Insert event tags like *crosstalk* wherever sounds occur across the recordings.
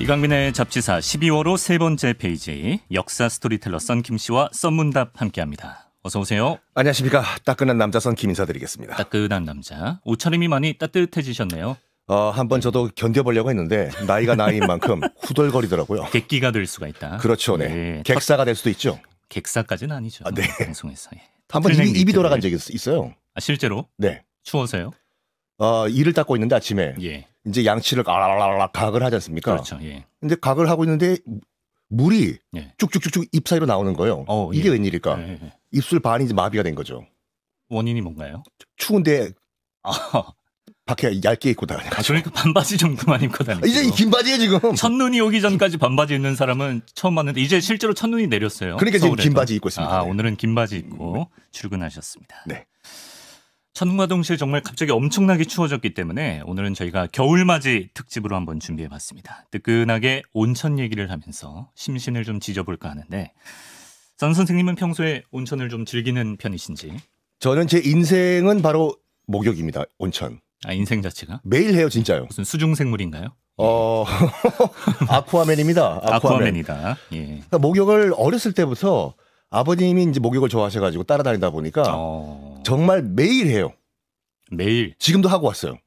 이강민의 잡지사 12월호 세 번째 페이지 역사 스토리텔러 썬 김씨와 썬문답 함께합니다. 어서 오세요. 안녕하십니까. 따끈한 남자 선김 인사드리겠습니다. 따끈한 남자. 옷차림이 많이 따뜻해지셨네요. 어, 한번 저도 견뎌보려고 했는데 나이가 나이인 만큼 *laughs* 후덜거리더라고요. 객기가 될 수가 있다. 그렇죠. 네. 예, 객사가 될 수도 있죠. 객사까지는 아니죠. 아, 네. 방송에서. 예. 한번 입이, 입이 돌아간 적이 있어요. 아, 실제로? 네. 추워서요? 어, 이를 닦고 있는데 아침에 예. 이제 양치를 아라라라 각을 하지 않습니까? 그렇죠. 예. 근데 각을 하고 있는데 물이 예. 쭉쭉쭉쭉 입 사이로 나오는 거예요. 어, 예. 이게 예. 웬일일까? 예. 입술 반이 이제 마비가 된 거죠. 원인이 뭔가요? 추운데 아. 밖에 얇게 입고 다녀. 아, 그러니까 반바지 정도만 입고 다니고. 이제 긴 바지에 지금. 첫눈이 오기 전까지 반바지 입는 사람은 처음 봤는데 이제 실제로 첫눈이 내렸어요. 그러니까 서울에서. 지금 긴 바지 입고 있습니다. 아, 네. 오늘은 긴 바지 입고 출근하셨습니다. 네. 천과동실 정말 갑자기 엄청나게 추워졌기 때문에 오늘은 저희가 겨울맞이 특집으로 한번 준비해봤습니다. 뜨끈하게 온천 얘기를 하면서 심신을 좀 지져볼까 하는데 전 선생님은 평소에 온천을 좀 즐기는 편이신지? 저는 제 인생은 바로 목욕입니다. 온천. 아 인생 자체가? 매일 해요 진짜요. 무슨 수중생물인가요? 예. 어 *laughs* 아쿠아맨입니다. 아쿠아맨. 이다 예. 그러니까 목욕을 어렸을 때부터 아버님이 이제 목욕을 좋아하셔가지고 따라다니다 보니까 어... 정말 매일 해요. 매일. 지금도 하고 왔어요.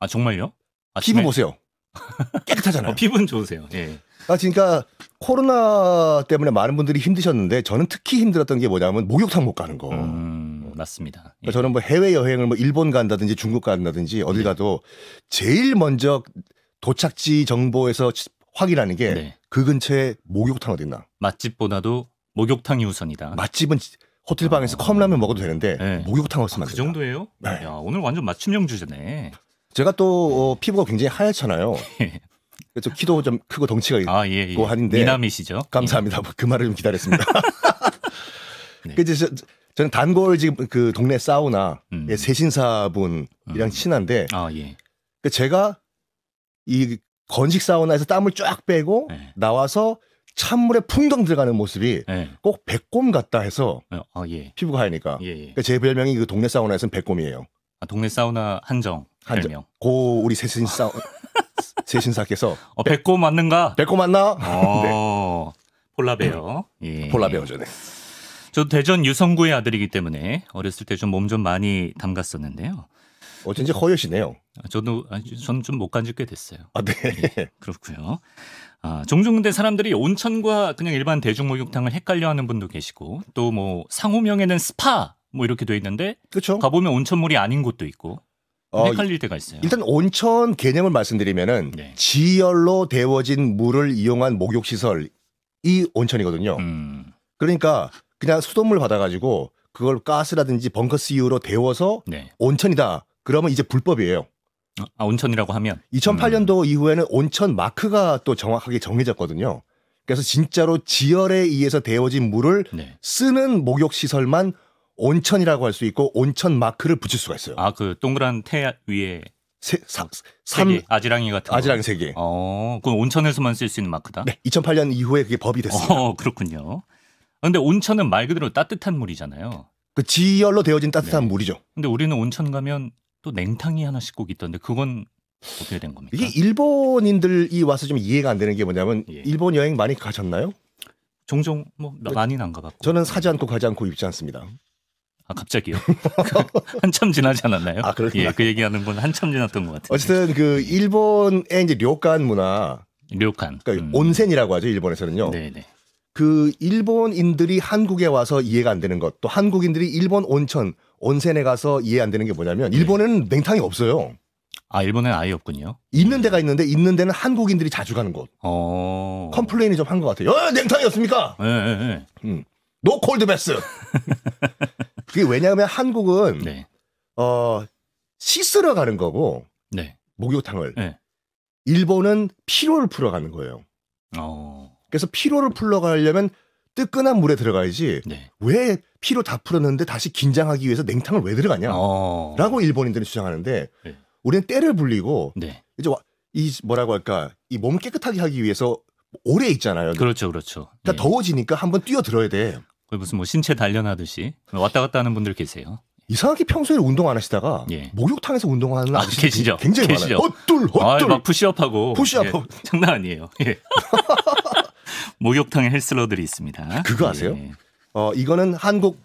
아 정말요? 아침에? 피부 보세요. *laughs* 깨끗하잖아요. 어, 피부는 좋으세요. 예. 아 그러니까 코로나 때문에 많은 분들이 힘드셨는데 저는 특히 힘들었던 게 뭐냐면 목욕탕 못 가는 거. 음, 맞습니다. 예. 그러니까 저는 뭐 해외 여행을 뭐 일본 간다든지 중국 간다든지 어딜 네. 가도 제일 먼저 도착지 정보에서 확인하는 게그 네. 그 근처에 목욕탕 어딨나? 맛집보다도 목욕탕이 우선이다. 맛집은 호텔 방에서 아... 컵라면 먹어도 되는데 네. 목욕탕을 쓰면 아, 그 정도예요? 네. 야, 오늘 완전 맞춤형 주제네. 제가 또 어, 피부가 굉장히 하얗잖아요. *laughs* 예. 그래서 키도 좀 크고 덩치가 아, 예, 예. 있고 한데 미남이시죠? 예. 감사합니다. 예. 그 말을 좀 기다렸습니다. 네. *laughs* *laughs* 그래서 저는 단골 지금 그 동네 사우나 음. 예, 세신사분이랑 음. 친한데 아, 예. 그 제가 이 건식 사우나에서 땀을 쫙 빼고 네. 나와서 찬물에 풍덩 들어가는 모습이 네. 꼭 백곰 같다 해서 어, 예. 피부가 하얘니까 예, 예. 그러니까 제 별명이 그 동네 사우나에서는 백곰이에요. 아, 동네 사우나 한정 별명. 고 우리 세신 사우 *laughs* 세신사께서 어, 백곰 맞는가? 백곰 맞나? 어, *laughs* 네. 폴라베어. 음. 예. 폴라베어죠. 네. 저도 대전 유성구의 아들이기 때문에 어렸을 때 좀 몸좀 좀 많이 담갔었는데요. 어쩐지 허옇시네요 저도 저는 좀 못 간지 꽤 됐어요. 아, 네. 예, 그렇고요. 아, 종종 근데 사람들이 온천과 그냥 일반 대중 목욕탕을 헷갈려하는 분도 계시고 또 뭐 상호명에는 스파 뭐 이렇게 돼 있는데 그쵸? 가보면 온천물이 아닌 곳도 있고 어, 헷갈릴 때가 있어요. 일단 온천 개념을 말씀드리면은 네. 지열로 데워진 물을 이용한 목욕 시설이 온천이거든요. 음. 그러니까 그냥 수돗물 받아가지고 그걸 가스라든지 벙커스이후로 데워서 네. 온천이다. 그러면 이제 불법이에요. 아, 온천이라고 하면 2008년도 음. 이후에는 온천 마크가 또 정확하게 정해졌거든요. 그래서 진짜로 지열에 의해서 데워진 물을 네. 쓰는 목욕 시설만 온천이라고 할 수 있고 온천 마크를 붙일 수가 있어요. 아 그 동그란 태 위에 세, 사, 삼, 개, 아지랑이 같은 아지랑이 세 개. 어, 그건 온천에서만 쓸 수 있는 마크다. 네, 2008년 이후에 그게 법이 어, 됐습니다. 어, *laughs* 그렇군요. 아, 근데 온천은 말 그대로 따뜻한 물이잖아요. 그 지열로 데워진 따뜻한 네. 물이죠. 근데 우리는 온천 가면 또 냉탕이 하나씩 꼭 있던데 그건 어떻게 된 겁니까? 이게 일본인들이 와서 좀 이해가 안 되는 게 뭐냐면 예. 일본 여행 많이 가셨나요? 종종 뭐 네. 많이 안 가봤고 저는 사지 않고 가지 않고 입지 않습니다. 아 갑자기요? *laughs* 한참 지나지 않았나요? 아 그렇구나. 예, 그 얘기하는 건 한참 지났던 것 같아요. 어쨌든 그 일본의 이제 료칸 문화, 료칸, 그러니까 음. 온센이라고 하죠 일본에서는요. 네네. 네. 그 일본인들이 한국에 와서 이해가 안 되는 것, 또 한국인들이 일본 온천, 온센에 가서 이해 안 되는 게 뭐냐면 네. 일본에는 냉탕이 없어요. 아 일본에는 아예 없군요. 있는 데가 있는데 있는 데는 한국인들이 자주 가는 곳. 어. 컴플레인이 좀 한 것 같아요. 어, 냉탕이 없습니까? 예, 예, 예. 음. 노 콜드 베스. 그게 왜냐하면 한국은 네. 어 씻으러 가는 거고 네. 목욕탕을 네. 일본은 피로를 풀어 가는 거예요. 어. 그래서 피로를 풀러 가려면 뜨끈한 물에 들어가야지 네. 왜 피로 다 풀었는데 다시 긴장하기 위해서 냉탕을 왜 들어가냐 어... 라고 일본인들은 주장하는데 네. 우리는 때를 불리고 네. 이제 이 뭐라고 할까 이 몸 깨끗하게 하기 위해서 오래 있잖아요. 그렇죠, 그렇죠. 그러니까 네. 더워지니까 한번 뛰어들어야 돼. 거의 무슨 뭐 신체 단련하듯이 왔다 갔다 하는 분들 계세요. 이상하게 평소에 운동 안 하시다가 예. 목욕탕에서 운동하는 아, 아저씨 계시죠? 굉장히 계시죠? 많아요. 헛둘 헛둘 아, 막 푸시업하고 푸시업 예, 장난 아니에요. 예. *laughs* 목욕탕에 헬슬러들이 있습니다. 그거 아세요? 예. 어 이거는 한국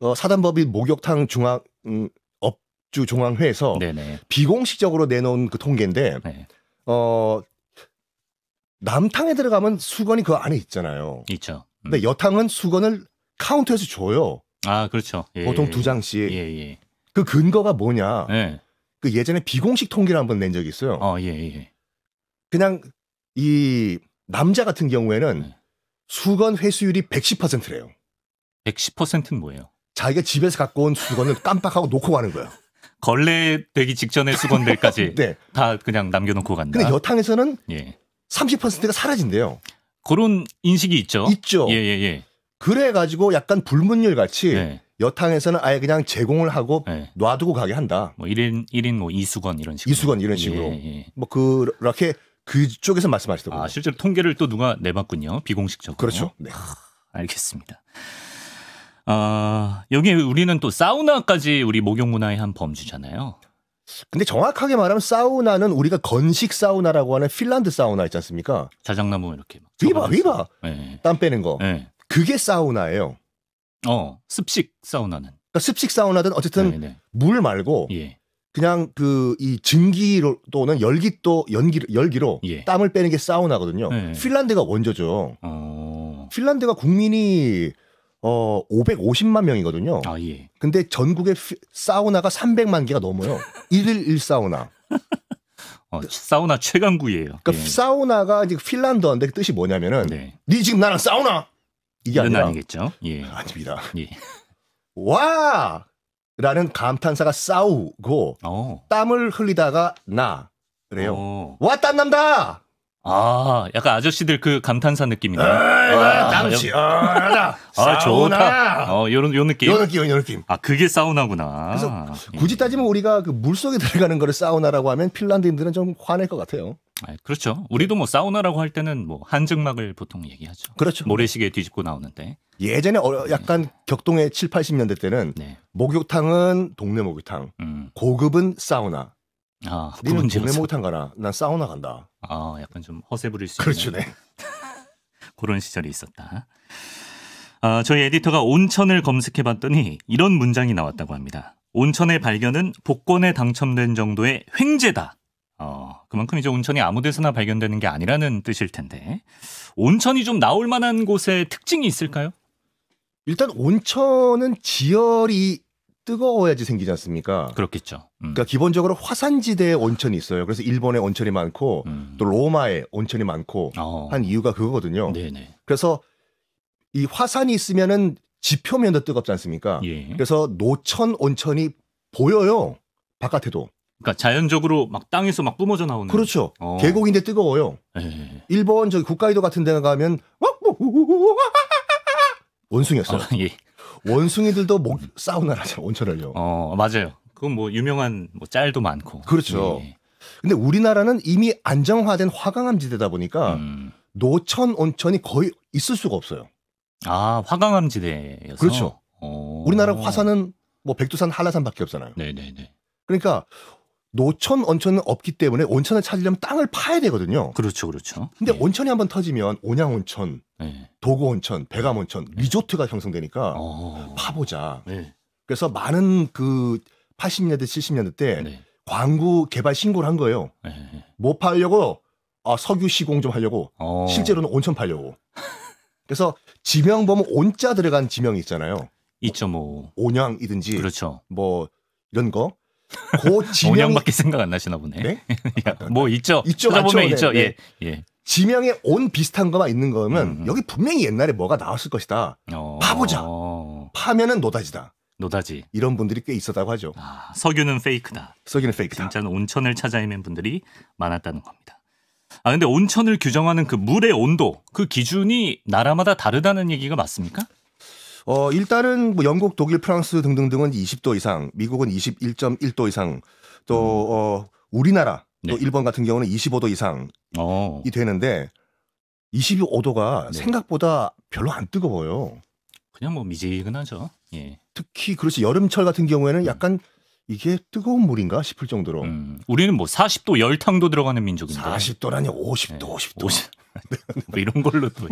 어, 사단법인 목욕탕 중앙 음, 업주 중앙회에서 네네. 비공식적으로 내놓은 그 통계인데 네. 어 남탕에 들어가면 수건이 그 안에 있잖아요. 있죠. 음. 근데 여탕은 수건을 카운터에서 줘요. 아 그렇죠. 예, 보통 두 장씩. 예, 예. 그 근거가 뭐냐? 예. 그 예전에 비공식 통계를 한번 낸 적이 있어요. 어, 예, 예. 그냥 이 남자 같은 경우에는 네. 수건 회수율이 110%래요. 110%는 뭐예요? 자기가 집에서 갖고 온 수건을 깜빡하고 놓고 가는 거예요. *laughs* 걸레 되기 직전의 수건들까지 *laughs* 네. 다 그냥 남겨놓고 간다. 근데 여탕에서는 예. 30%가 사라진대요. 그런 인식이 있죠. 있죠. 예, 예, 예. 그래가지고 약간 불문율 같이 네. 여탕에서는 아예 그냥 제공을 하고 네. 놔두고 가게 한다. 뭐 1인, 1인 뭐2수건 이런 식으로. 이수건 이런 예, 식으로. 예, 예. 뭐 그렇게 그쪽에서 말씀하시더라고요 아, 실제로 통계를 또 누가 내봤군요. 비공식적으로. 그렇죠. 네. 아, 알겠습니다. 아, 여기 우리는 또 사우나까지 우리 목욕 문화의 한 범주잖아요. 근데 정확하게 말하면 사우나는 우리가 건식 사우나라고 하는 핀란드 사우나 있지 않습니까? 자작나무 이렇게 막 위바 위바 네. 땀 빼는 거. 네. 그게 사우나예요. 어 습식 사우나는. 그러니까 습식 사우나든 어쨌든 네네. 네. 물 말고 예. 그냥 그 이 증기로 또는 열기 또 연기 열기로 예. 땀을 빼는 게 사우나거든요. 네. 핀란드가 원조죠. 어... 핀란드가 국민이 어 550만 명이거든요. 아 예. 근데 전국에 피, 사우나가 300만 개가 넘어요. 1일 *laughs* 사우나. 어, 사우나 최강구예요. 그러니까 예. 사우나가 지금 핀란드인데 그 뜻이 뭐냐면은 네. 네 지금 나랑 사우나 이게 아니라 아니겠죠. 예. 아닙니다. 예. 와 라는 감탄사가 싸우고 오. 어. 땀을 흘리다가 나 그래요. 어. 왔다 난다 아, 약간 아저씨들 그 감탄사 느낌이네. 아, 남치, 아, *laughs* 아, 좋다. 어, 요런, 요 느낌. 요 느낌, 요 느낌. 아, 그게 사우나구나. 그래서 예. 굳이 따지면 우리가 그 물속에 *laughs* 들어가는 거를 사우나라고 하면 핀란드인들은 좀 화낼 것 같아요. 아, 그렇죠. 우리도 뭐 사우나라고 할 때는 뭐 한증막을 보통 얘기하죠. 그렇죠. 모래시계 뒤집고 나오는데. 예전에 어, 네. 약간 네. 격동의 7, 80년대 때는 네. 목욕탕은 동네 목욕탕, 음. 고급은 사우나. 아, 니는 구매 못한 거나 난 사우나 간다. 아, 약간 좀 허세 부릴 수 그렇죠, 있는 네. *laughs* 그런 시절이 있었다. 아, 저희 에디터가 온천을 검색해 봤더니 이런 문장이 나왔다고 합니다. 온천의 발견은 복권에 당첨된 정도의 횡재다. 어, 그만큼 이제 온천이 아무 데서나 발견되는 게 아니라는 뜻일 텐데 온천이 좀 나올 만한 곳의 특징이 있을까요? 일단 온천은 지열이 뜨거워야지 생기지 않습니까? 그렇겠죠. 음. 그러니까 기본적으로 화산지대에 온천이 있어요. 그래서 일본에 온천이 많고 음. 또 로마에 온천이 많고 어. 한 이유가 그거거든요. 네네. 그래서 이 화산이 있으면은 지표면도 뜨겁지 않습니까? 예. 그래서 노천 온천이 보여요. 바깥에도. 그러니까 자연적으로 막 땅에서 막 뿜어져 나오는. 그렇죠. 어. 계곡인데 뜨거워요. 예. 일본 저기 국가이도 같은 데 가면 원숭이였어요. 아, 예. 원숭이들도 목 사우나를 하잖 온천을요. 어 맞아요. 그건 뭐 유명한 뭐 짤도 많고. 그렇죠. 네. 근데 우리나라는 이미 안정화된 화강암지대다 보니까 음. 노천 온천이 거의 있을 수가 없어요. 아 화강암지대여서. 그렇죠. 오. 우리나라 화산은 뭐 백두산, 한라산밖에 없잖아요. 네네네. 그러니까 노천 온천은 없기 때문에 온천을 찾으려면 땅을 파야 되거든요. 그렇죠, 그렇죠. 근데 네. 온천이 한번 터지면 온양 온천, 예. 도고 온천, 배감 온천 네. 리조트가 형성되니까 어. 파보자. 네. 그래서 많은 그 80년대 70년대 때 네. 광구 개발 신고를 한 거예요. 예, 예. 뭐 팔려고? 아, 석유 시공 좀 하려고. 어. 실제로는 온천 팔려고. 그래서 지명 보면 온자 들어간 지명이 있잖아요. 2.5 뭐. 온양이든지 그렇죠. 뭐 이런 거. 고 그 *laughs* 지명... 온양밖에 생각 안 나시나 보네. 네? *laughs* 야, 뭐 있죠. 있죠. 찾아보면 많죠. 있죠. 네, 네. 예. 예. 지명에 온 비슷한 거만 있는 거면 음. 여기 분명히 옛날에 뭐가 나왔을 것이다. 어. 파보자. 파면은 노다지다. 노다지. 이런 분들이 꽤 있었다고 하죠. 아, 석유는 페이크다. 석유는 페이크다. 진짜는 온천을 찾아 헤맨 분들이 많았다는 겁니다. 아 근데 온천을 규정하는 그 물의 온도 그 기준이 나라마다 다르다는 얘기가 맞습니까? 어 일단은 뭐 영국, 독일, 프랑스 등등등은 20도 이상, 미국은 21.1도 이상, 또 음. 어, 우리나라 또 네. 일본 같은 경우는 25도 이상 어. 이 되는데 25도가 네. 생각보다 별로 안 뜨거워요. 그냥 뭐 미지근하죠. 예. 특히 그렇지 여름철 같은 경우에는 음. 약간 이게 뜨거운 물인가 싶을 정도로. 음. 우리는 뭐 40도 열탕도 들어가는 민족인데. 40도라니 50도, 네. 50도. 50... 뭐 이런 걸로 또.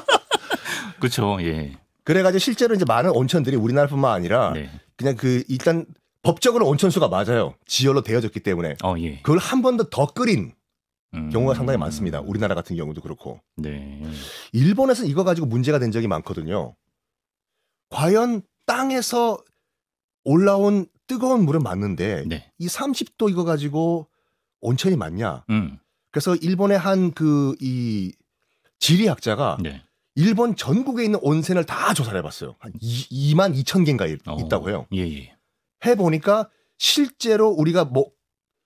*laughs* 그렇죠. 예. 그래가지고 실제로 이제 많은 온천들이 우리나라뿐만 아니라 네. 그냥 그 일단 법적으로 온천수가 맞아요. 지열로 되어졌기 때문에. 어, 예. 그걸 한 번 더 더 끓인 음. 경우가 상당히 많습니다. 우리나라 같은 경우도 그렇고. 네. 일본에서는 이거 가지고 문제가 된 적이 많거든요. 과연 땅에서 올라온 뜨거운 물은 맞는데 네. 이 30도 이거 가지고 온천이 맞냐? 음. 그래서 일본의 한 그 이 지리학자가 네. 일본 전국에 있는 온천을 다 조사를 해봤어요. 한 2, 2만 2천 개인가 있, 어. 다고 해요. 예, 예. 해보니까 실제로 우리가 뭐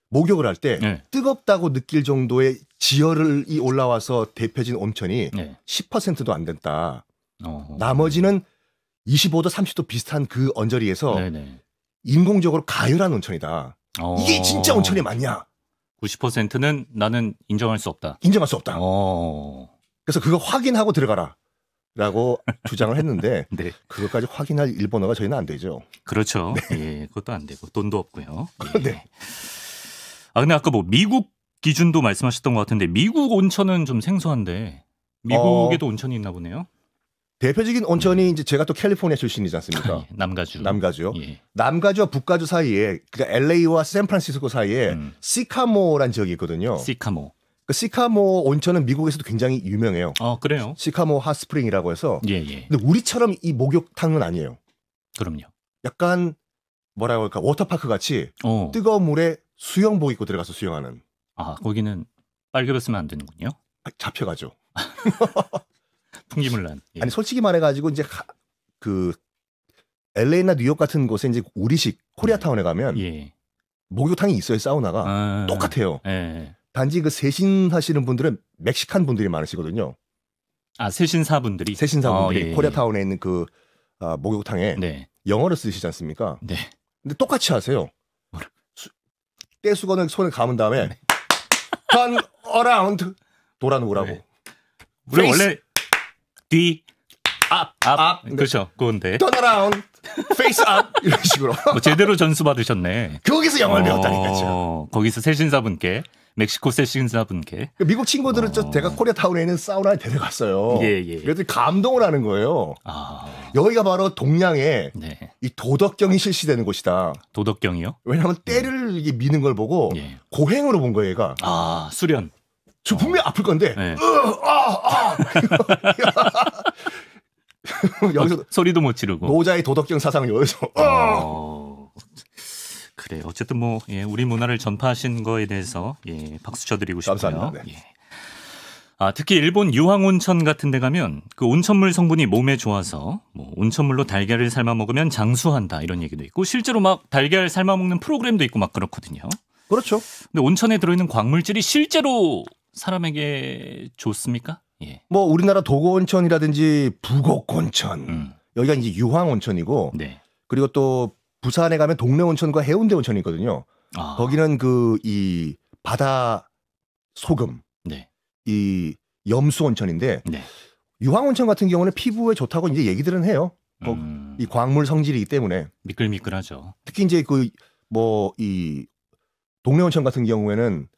목욕을 할때 네. 뜨겁다고 느낄 정도의 지열이 올라와서 대펴진 온천이 네. 10%도 안됐다 어허. 나머지는 25도, 30도 비슷한 그 언저리에서 네네. 네. 인공적으로 가열한 온천이다. 어... 이게 진짜 온천이 맞냐? 90%는 나는 인정할 수 없다. 인정할 수 없다. 어... 그래서 그거 확인하고 들어가라. 라고 주장을 했는데 *laughs* 네. 그것까지 확인할 일본어가 저희는 안 되죠. 그렇죠. 네. 예, 그것도 안 되고 돈도 없고요. *laughs* 네. 예. 네. 아 근데 아까 뭐 미국 기준도 말씀하셨던 것 같은데 미국 온천은 좀 생소한데 미국에도 어... 온천이 있나 보네요. 대표적인 온천이 네. 이제 제가 또 캘리포니아 출신이지 않습니까? 아, 예. 남가주. 남가주요. 예. 남가주와 북가주 사이에 그러니까 LA와 샌프란시스코 사이에 음. 시카모란 지역이 있거든요. 시카모. 그 시카모 온천은 미국에서도 굉장히 유명해요. 아 그래요? 시카모 핫스프링이라고 해서. 예 예. 근데 우리처럼 이 목욕탕은 아니에요. 그럼요. 약간 뭐라고 할까 워터파크 같이 어. 뜨거운 물에 수영복 입고 들어가서 수영하는. 아 거기는 빨개벗 쓰면 안 되는군요. 아, 잡혀가죠. *laughs* 풍기물란. 예. 아니 솔직히 말해가지고 이제 하, 그 LA나 뉴욕 같은 곳에 이제 우리식 코리아타운에 가면 예. 목욕탕이 있어요 사우나가 아, 똑같아요. 예. 단지 그 세신 하시는 분들은 멕시칸 분들이 많으시거든요. 아 세신사 분들이 세신사 분들이 어, 예, 예. 코리아타운에 있는 그 아, 목욕탕에 네. 영어를 쓰시지 않습니까? 네. 근데 똑같이 하세요. 떼수건을 손에 감은 다음에 턴 어라운드 돌아누으라고 네. 우리 원래 뒤 앞, 앞, 앞. 그렇죠. 그건데. 턴 어라운드, 페이스 업 이런 식으로. 뭐 제대로 전수 받으셨네. 거기서 영어를 어, 배웠다니까요. 거기서 세신사분께 멕시코 세신사분께 그 미국 친구들은 저 어... 제가 코리아타운에 있는 사우나에 데려갔어요. 예, 예, 예. 그래서 감동을 하는 거예요. 아... 여기가 바로 동양의 네. 이 도덕경이 실시되는 곳이다. 도덕경이요? 왜냐하면 예. 때를 네. 미는 걸 보고 예. 고행으로 본 거예요, 얘가. 아, 수련. 저 어. 분명히 아플 건데. 네. 으, 아, 아. *laughs* 여기서 어, 소리도 못 지르고. 노자의 도덕경 사상을 여기서. 어. 어. 그래요. 어쨌든 뭐 예, 우리 문화를 전파하신 거에 대해서 예, 박수 쳐드리고 싶고요. 감사합니다. 네. 예. 아, 특히 일본 유황 온천 같은 데 가면 그 온천물 성분이 몸에 좋아서 뭐 온천물로 달걀을 삶아 먹으면 장수한다 이런 얘기도 있고 실제로 막 달걀 삶아 먹는 프로그램도 있고 막 그렇거든요. 그렇죠. 근데 온천에 들어있는 광물질이 실제로 사람에게 좋습니까? 예. 뭐 우리나라 도고 온천이라든지 부곡 온천 음. 여기가 이제 유황 온천이고 네. 그리고 또 부산에 가면 동래 온천과 해운대 온천이 있거든요. 아. 거기는 그 이 바다 소금, 네. 이 염수 온천인데 네. 유황 온천 같은 경우는 피부에 좋다고 이제 얘기들은 해요. 뭐 음. 이 광물 성질이기 때문에 미끌미끌하죠. 특히 이제 그 뭐 이 동래 온천 같은 경우에는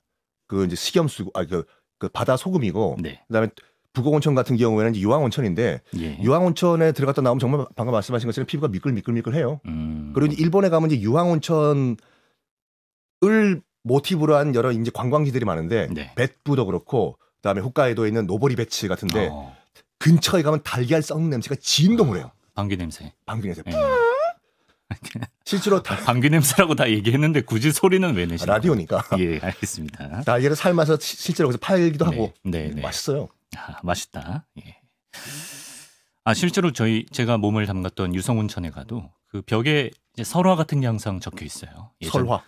그 이제 식염수 아그 그 바다 소금이고 네. 그다음에 북어온천 같은 경우에는 유황온천인데 예. 유황온천에 들어갔다 나오면 정말 방금 말씀하신 것처럼 피부가 미끌미끌미끌해요. 음. 음. 그리고 일본에 가면 이제 유황온천을 모티브로 한 여러 이제 관광지들이 많은데 네. 벳부도 그렇고 그다음에 홋카이도에 있는 노보리 베치 같은데 어. 근처에 가면 달걀 썩는 냄새가 진동을 아, 해요. 방귀 냄새. 방귀 냄새. 네. *laughs* 실제로 달... *laughs* 방귀 냄새라고 다 얘기했는데 굳이 소리는 왜 내시나요? 라디오니까. 예, 알겠습니다. 달걀을 삶아서 실제로 그래서 팔기도 네, 하고 네, 네. 맛있어요. 아, 맛있다. 예. 아 실제로 저희 제가 몸을 담갔던 유성온천에 가도 그 벽에 이제 설화 같은 양상 적혀 있어요. 설화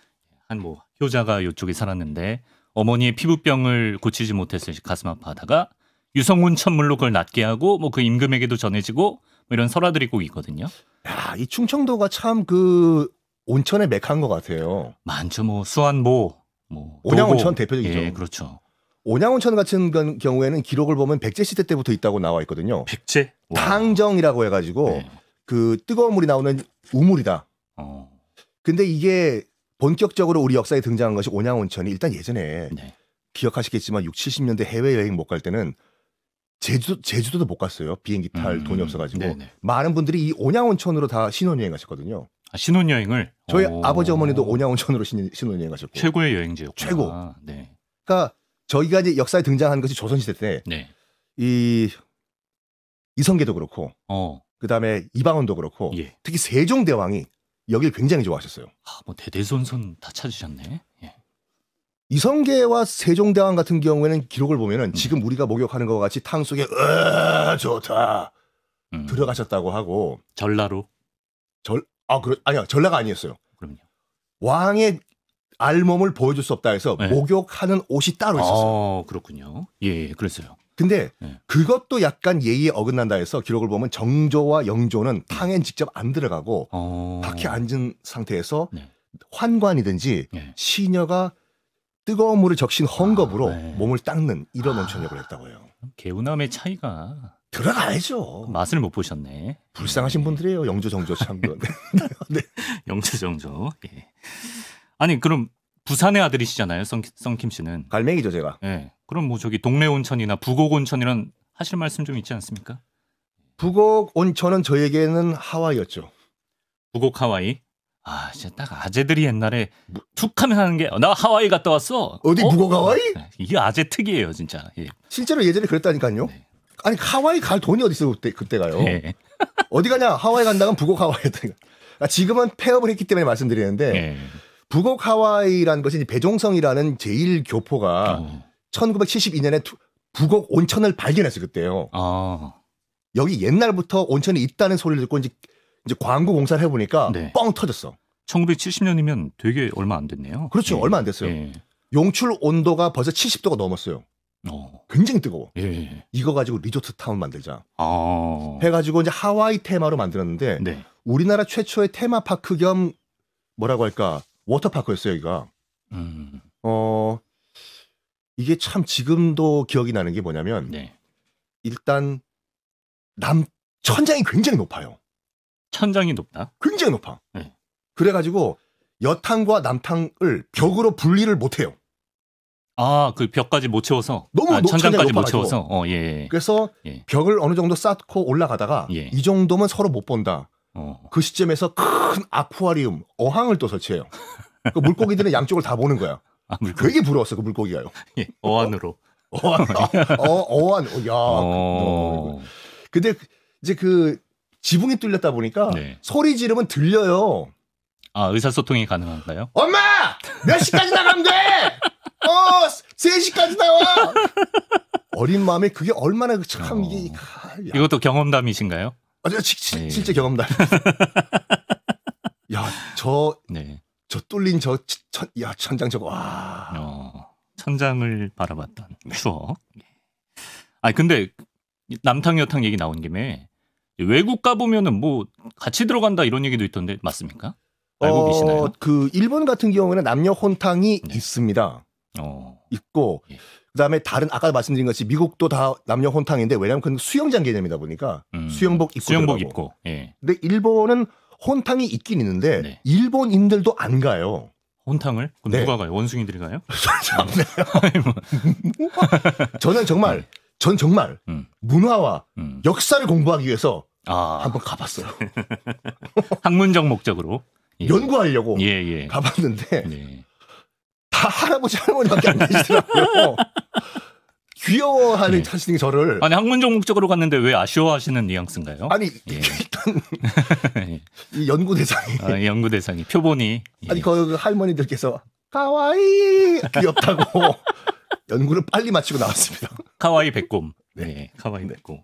한뭐 효자가 이쪽에 살았는데 어머니의 피부병을 고치지 못해서 가슴 아파하다가 유성운 천물로 그걸 낫게 하고 뭐 그 임금에게도 전해지고 뭐 이런 설화들이 꼭 있거든요. 야, 이 충청도가 참 그 온천의 메카인 것 같아요. 많죠. 뭐수안보뭐 온양 온천 대표적이죠. 예, 그렇죠. 온양온천 같은 경우에는 기록을 보면 백제 시대 때부터 있다고 나와 있거든요. 백제? 당정이라고 해가지고 네. 그 뜨거운 물이 나오는 우물이다. 어. 근데 이게 본격적으로 우리 역사에 등장한 것이 온양온천이 일단 예전에 네. 기억하시겠지만 6, 70년대 해외여행 못 갈 때는 제주도, 제주도도 못 갔어요. 비행기 탈 음, 돈이 없어가지고. 네네. 네. 많은 분들이 이 온양온천으로 다 신혼여행 가셨거든요. 아, 신혼여행을? 저희 오. 아버지 어머니도 온양온천으로 신, 혼여행 가셨고. 최고의 여행지였구 최고. 네. 그러니까 저희가 이제 역사에 등장하는 것이 조선시대 때, 네. 이 이성계도 그렇고, 어. 그 다음에 이방원도 그렇고, 예. 특히 세종대왕이 여기를 굉장히 좋아하셨어요. 아, 뭐 대대손손 다 찾으셨네. 예. 이성계와 세종대왕 같은 경우에는 기록을 보면은 음. 지금 우리가 목욕하는 것과 같이 탕 속에 으 좋다 음. 들어가셨다고 하고 전라로 절아그아니요 전라가 아니었어요. 그럼요. 왕의 알몸을 보여줄 수 없다 해서 네. 목욕하는 옷이 따로 있었어요. 어, 그렇군요. 예, 예, 그랬어요. 근데 네. 그것도 약간 예의에 어긋난다 해서 기록을 보면 정조와 영조는 네. 탕엔 직접 안 들어가고 밖에 어. 앉은 상태에서 네. 환관이든지 네. 시녀가 뜨거운 물을 적신 헝겊으로 아, 네. 몸을 닦는 이런 온천욕을 아, 했다고 해요. 개운함의 차이가 들어가야죠. 그 맛을 못 보셨네. 불쌍하신 예. 분들이에요. 영조 정조 참. 네. *laughs* 영조 정조. 예. 아니 그럼 부산의 아들이시잖아요, 성, 성킴 씨는. 갈매기죠 제가. 네. 그럼 뭐 저기 동네 온천이나 부곡 온천이란 하실 말씀 좀 있지 않습니까? 부곡 온천은 저에게는 하와이였죠. 부곡 하와이. 아, 진짜 딱 아재들이 옛날에 툭하면 하는 게 나 하와이 갔다 왔어. 어디 어? 부곡 하와이? 네, 이게 아재 특이에요, 진짜. 예. 실제로 예전에 그랬다니까요. 네. 아니 하와이 갈 돈이 어디 있어 그때 그때 가요. 네. 어디 가냐? 하와이 간다면 부곡 하와이. 였다니까 아, 지금은 폐업을 했기 때문에 말씀드리는데. 네. 북어 하와이라는 것이 배종성이라는 제일 교포가 어. 1972년에 북어 온천을 발견했어요 그때요. 어. 여기 옛날부터 온천이 있다는 소리를 듣고 이제 이제 광고 공사를 해보니까 네. 뻥 터졌어. 1970년이면 되게 얼마 안 됐네요. 그렇죠, 예. 얼마 안 됐어요. 예. 용출 온도가 벌써 70도가 넘었어요. 어. 굉장히 뜨거워. 예. 이거 가지고 리조트 타운 만들자. 아. 해가지고 이제 하와이 테마로 만들었는데 네. 우리나라 최초의 테마파크 겸 뭐라고 할까 워터파크였어요, 여기가. 음. 어, 이게 참 지금도 기억이 나는 게 뭐냐면, 네. 일단, 남, 천장이 굉장히 높아요. 천장이 높다? 굉장히 높아. 네. 그래가지고, 여탕과 남탕을 벽으로 분리를 못해요. 아, 그 벽까지 못 채워서 너무 아, 천장까지 못 채워서. 어, 예, 예. 그래서 예. 벽을 어느 정도 쌓고 올라가다가 예. 이 정도면 서로 못 본다. 어. 그 시점에서 큰 아쿠아리움 어항을 또 설치해요. 그 물고기들은 *laughs* 양쪽을 다 보는 거야. 아, 물고기. 되게 부러웠어 그 물고기가요. 예, 어안으로. 어? 아, 어, 어안, 어, 어, 안 야. 어. 그, 뭐, 뭐, 뭐. 근데 그, 이제 그 지붕이 뚫렸다 보니까 네. 소리 지르면 들려요. 아 의사소통이 가능한가요? 엄마 몇 시까지 나가면 돼? 어 세시까지 나와 *laughs* 어린 마음에 그게 얼마나 참 어... 이게 야. 이것도 경험담이신가요? 아, 시, 네. 실제 경험담. *laughs* 야, 저, 네. 저 뚫린 저, 천, 야, 천장 저거, 와. 어, 천장을 바라봤던 네. 추억. 네. 아, 근데 남탕 여탕 얘기 나온 김에 외국 가보면은 뭐 같이 들어간다 이런 얘기도 있던데 맞습니까? 알고 어, 계시나요? 그 일본 같은 경우에는 남녀 혼탕이 네. 있습니다. 어. 있고 예. 그다음에 다른 아까 말씀드린 것이 미국도 다 남녀 혼탕인데 왜냐하면 그건 수영장 개념이다 보니까 음. 수영복 입고 수영복 들어가고. 입고. 예. 근데 일본은 혼탕이 있긴 있는데 네. 일본인들도 안 가요. 혼탕을? 그럼 네. 누가 가요? 원숭이들이 가요? *laughs* *laughs* 저는 정말 네. 전 정말 음. 문화와 음. 역사를 공부하기 위해서 아. 한번 가봤어요. *laughs* 학문적 목적으로 예. 연구하려고 예, 예. 가봤는데 네. 할아버지 할머니밖에 안 계시더라고요. *laughs* 귀여워하는 네. 하시는 저를 아니 학문적 목적으로 갔는데 왜 아쉬워하시는 뉘앙스인가요? 아니 예. 일단 *laughs* 예. 이 연구 대상이 아, 예, 연구 대상이 표본이 예. 아니 예. 그 할머니들께서 가와이 귀엽다고 *laughs* 연구를 빨리 마치고 나왔습니다. 가와이 백곰 네, 네. 가와이 백곰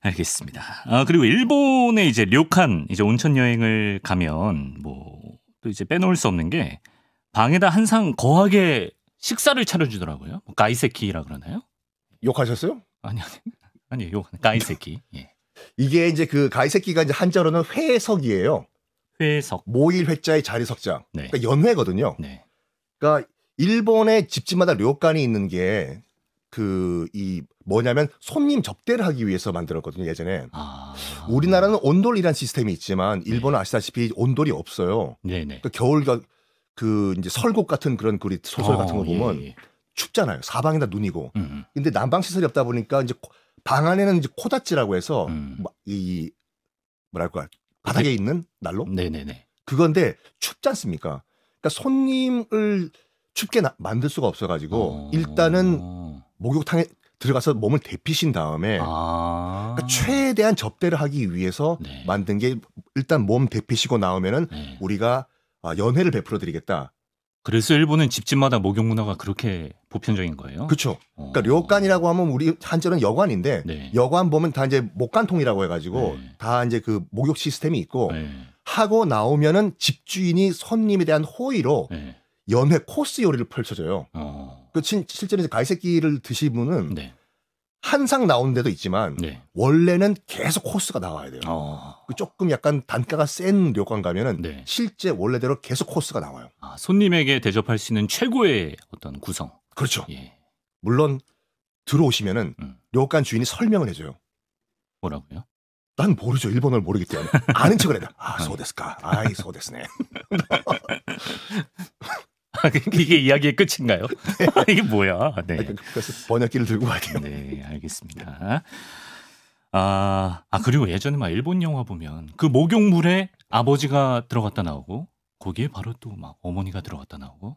알겠습니다. 아 그리고 일본의 이제 료칸 이제 온천 여행을 가면 뭐 또 이제 빼놓을 수 없는 게 방에다 항상 거하게 식사를 차려주더라고요. 뭐 가이세키라 그러나요? 욕하셨어요? 아니 아니 *laughs* 아니 요 가이세키. 예. 이게 이제 그 가이세키가 이제 한자로는 회석이에요. 회석. 모일 회자의 자리 석자. 네. 그러니까 연회거든요. 네. 그러니까 일본의 집집마다 료칸이 있는 게 그 이 뭐냐면 손님 접대를 하기 위해서 만들었거든요 예전에. 아... 우리나라는 온돌이란 시스템이 있지만 네. 일본은 네. 아시다시피 온돌이 없어요. 네네. 네. 그러니까 겨울 그 이제 설곡 같은 그런 글 소설 같은 거 어, 보면 예, 예. 춥잖아요. 사방에다 눈이고. 음, 음. 근데 난방 시설이 없다 보니까 이제 방 안에는 이제 코다지라고 해서 음. 뭐 이 뭐랄까 바닥에 네. 있는 난로? 네네네. 그건데 춥지 않습니까? 그러니까 손님을 춥게 나, 만들 수가 없어가지고 어... 일단은 목욕탕에 들어가서 몸을 데피신 다음에 아... 그러니까 최대한 접대를 하기 위해서 네. 만든 게 일단 몸 데피시고 나오면은 네. 우리가 아, 연회를 베풀어 드리겠다. 그래서 일본은 집집마다 목욕 문화가 그렇게 보편적인 거예요? 그렇죠. 어. 그러니까 료관이라고 하면 우리 한자는 여관인데 네. 여관 보면 다 이제 목관통이라고 해가지고 네. 다 이제 그 목욕 시스템이 있고 네. 하고 나오면은 집주인이 손님에 대한 호의로 네. 연회 코스 요리를 펼쳐줘요. 어. 그 실제로 이제 갈색기를 드시면은 한상 나온 데도 있지만 네. 원래는 계속 코스가 나와야 돼요. 어. 조금 약간 단가가 센 료관 가면은 네. 실제 원래대로 계속 코스가 나와요. 아, 손님에게 대접할 수 있는 최고의 어떤 구성. 그렇죠. 예. 물론 들어오시면은 음. 료관 주인이 설명을 해줘요. 뭐라고요? 난 모르죠. 일본어를 모르기 때문에 아는 척을 해요. 아, 아 예. 소데스까. 아이, 소데스네. *laughs* 아, 그러니까 이게 이야기의 끝인가요? 네. 아, 이게 뭐야? 네. 아, 그러니까 그래서 번역기를 들고 가네요. 네, 알겠습니다. 아, 아 그리고 예전에 막 일본 영화 보면 그 목욕물에 아버지가 들어갔다 나오고 거기에 바로 또 막 어머니가 들어갔다 나오고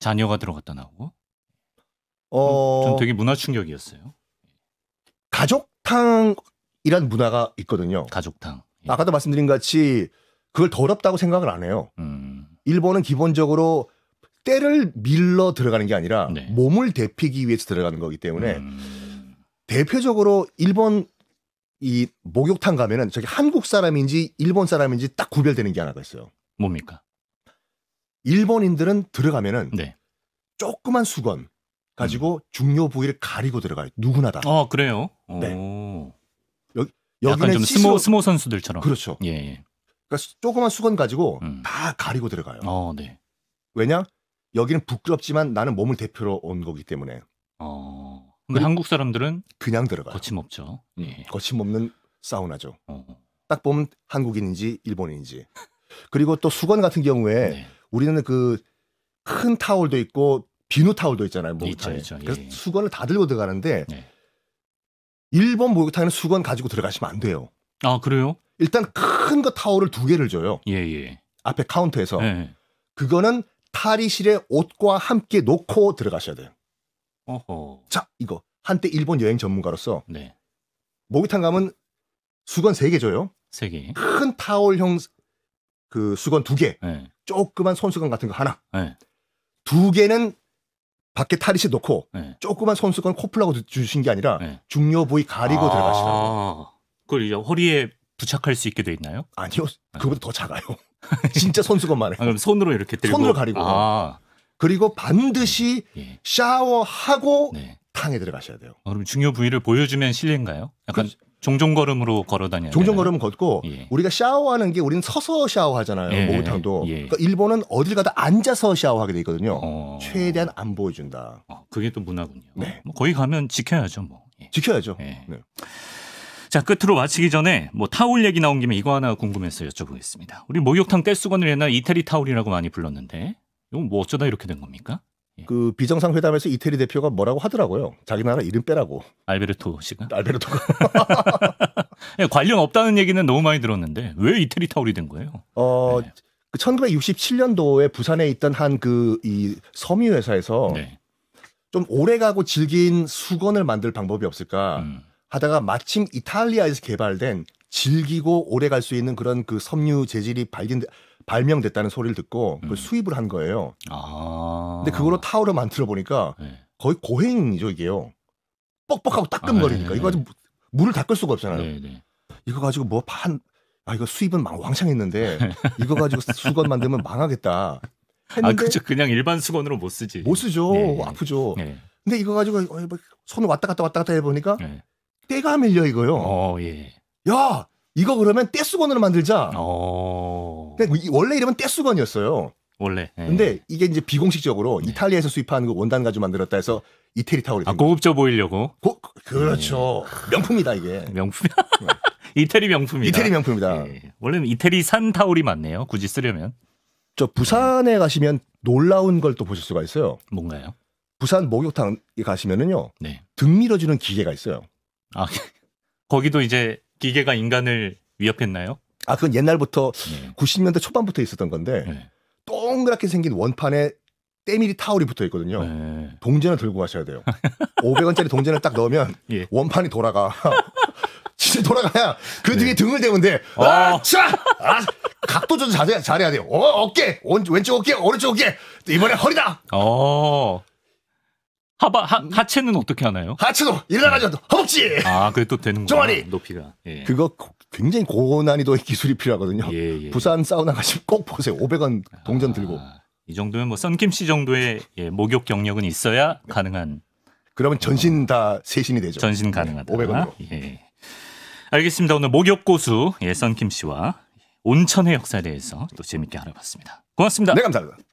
자녀가 들어갔다 나오고 어... 전 되게 문화 충격이었어요. 가족탕이란 문화가 있거든요. 가족탕. 예. 아까도 말씀드린 같이 그걸 더럽다고 생각을 안 해요. 음. 일본은 기본적으로 때를 밀러 들어가는 게 아니라 네. 몸을 데피기 위해서 들어가는 거기 때문에 음... 대표적으로 일본 이 목욕탕 가면은 저기 한국 사람인지 일본 사람인지 딱 구별되는 게 하나가 있어요. 뭡니까? 일본인들은 들어가면은 네. 조그만 수건 가지고 음. 중요 부위를 가리고 들어가요. 누구나 다. 아 그래요? 네. 여기 약간 좀스 스모 스모 선수들처럼. 그렇죠. 예, 예. 그러니까 조그만 수건 가지고 음. 다 가리고 들어가요. 어, 네. 왜냐? 여기는 부끄럽지만 나는 몸을 대표로 온 거기 때문에. 어. 근데 한국 사람들은 그냥 들어가요. 거침없죠. 예. 거침없는 사우나죠. 어. 딱 보면 한국인인지 일본인인지. 그리고 또 수건 같은 경우에 네. 우리는 그 큰타월도 있고 비누 타월도 있잖아요. 목욕탕에. 있죠, 있죠. 예. 그래서 예. 수건을 다 들고 들어가는데 네. 일본 목욕탕에는 수건 가지고 들어가시면 안 돼요. 아 그래요? 일단 큰거타월을두 개를 줘요. 예예. 예. 앞에 카운터에서 예. 예. 그거는 탈리실에 옷과 함께 놓고 들어가셔야 돼요. 어허. 자, 이거 한때 일본 여행 전문가로서 네. 목욕탕 가면 수건 3개 줘요. 3개. 큰 타올형 그 수건 2개. 네. 조그만 손수건 같은 거 하나. 네. 2개는 밖에 탈의실 놓고 네. 조그만 손수건 코플라고 주신 게 아니라 네. 중요 부위 가리고 아~ 들어가시라고. 그걸 이제 허리에 부착할 수 있게 돼 있나요? 아니요. 네. 그보다 더 작아요. *laughs* 진짜 손수건 말해. 아, 그럼 손으로 이렇게 들고 손으로 가리고. 아. 그리고 반드시 예. 샤워하고 네. 탕에 들어가셔야 돼요. 어, 그럼 중요 부위를 보여주면 실례인가요? 약간 그, 종종 걸음으로 걸어 다녀요. 종종 걸음 걷고 예. 우리가 샤워하는 게 우리는 서서 샤워하잖아요. 예. 목욕탕도. 예. 그러니까 일본은 어딜 가도 앉아서 샤워하게 돼 있거든요. 어... 최대한 안 보여준다. 아, 그게 또 문화군요. 네. 뭐 거기 가면 지켜야죠, 뭐. 예. 지켜야죠. 예. 네. 자, 끝으로 마치기 전에 뭐 타올 얘기 나온 김에 이거 하나 궁금해서 여쭤보겠습니다. 우리 목욕탕 떼수건을 옛날 이태리 타올이라고 많이 불렀는데 이건 뭐 어쩌다 이렇게 된 겁니까? 예. 그 비정상 회담에서 이태리 대표가 뭐라고 하더라고요. 자기 나라 이름 빼라고. 알베르토 씨가? 알베르토가. *laughs* 예, 관련 없다는 얘기는 너무 많이 들었는데 왜 이태리 타올이 된 거예요? 어, 네. 그 1967년도에 부산에 있던 한그이 섬유 회사에서 네. 좀 오래가고 질긴 수건을 만들 방법이 없을까? 음. 하다가 마침 이탈리아에서 개발된 질기고 오래 갈 수 있는 그런 그 섬유 재질이 발견 발명됐다는 소리를 듣고 그걸 음. 수입을 한 거예요. 아. 근데 그걸로 타월을 만들어 보니까 네. 거의 고행이죠 이게요. 뻑뻑하고 따끔거리니까 아, 네. 이거 가지고 물을 닦을 수가 없잖아요. 네네. 네. 이거 가지고 뭐 판, 아 이거 수입은 막 왕창했는데 이거 가지고 수건 만들면 망하겠다. 아, 했는데 아 그죠 그냥 일반 수건으로 못 쓰지. 못 쓰죠. 네. 아프죠. 네. 근데 이거 가지고 어, 뭐 손을 왔다 갔다 왔다 갔다 해보니까 네. 때가 밀려 이거요. 어, 예. 야, 이거 그러면 떼수건으로 만들자. 어. 뭐 원래 이름은 떼수건이었어요. 원래. 예. 근데 이게 이제 비공식적으로 예. 이탈리아에서 수입하는 그 원단 가지고 만들었다 해서 이태리 타월이. 아, 고급져 보이려고. 고, 그, 그렇죠. 예. 명품이다 이게. *laughs* 명품. *laughs* 이태리 명품이다. 이태리 명품이다. 예, 예. 원래는 이태리산 타월이 맞네요. 굳이 쓰려면. 저 부산에 가시면 놀라운 걸 또 보실 수가 있어요. 뭔가요? 부산 목욕탕에 가시면은요. 네. 등 밀어주는 기계가 있어요. 아 *laughs* 거기도 이제 기계가 인간을 위협했나요? 아 그건 옛날부터 네. 90년대 초반부터 있었던 건데 네. 동그랗게 생긴 원판에 때밀이 타월이 붙어 있거든요. 네. 동전을 들고 가셔야 돼요. 500원짜리 *laughs* 동전을 딱 넣으면 예. 원판이 돌아가. *laughs* 진짜 돌아가야 그 네. 뒤에 등을 대면 돼. 어. 아, 차! 아, 각도 조절 잘해야, 잘해야 돼요. 어, 어깨, 왼쪽 어깨, 오른쪽 어깨. 이번에 허리다. 어. 하바 하, 하체는 어떻게 하나요? 하체도 일어나가지고 네. 허벅지. 아, 그게 또 되는 거야. 종아리. 높이가. 예. 그거 굉장히 고난이도의 기술이 필요하거든요. 예, 예. 부산 사우나 가시면 꼭 보세요. 500원 동전 들고. 아, 이 정도면 뭐 썬킴 씨 정도의 예, 목욕 경력은 있어야 가능한 그러면 전신 어. 다 세신이 되죠. 전신 예, 가능하다. 500원으로. 예. 알겠습니다. 오늘 목욕 고수 예, 썬킴 씨와 온천의 역사에 대해서 또 재밌게 알아봤습니다. 고맙습니다. 네, 감사합니다.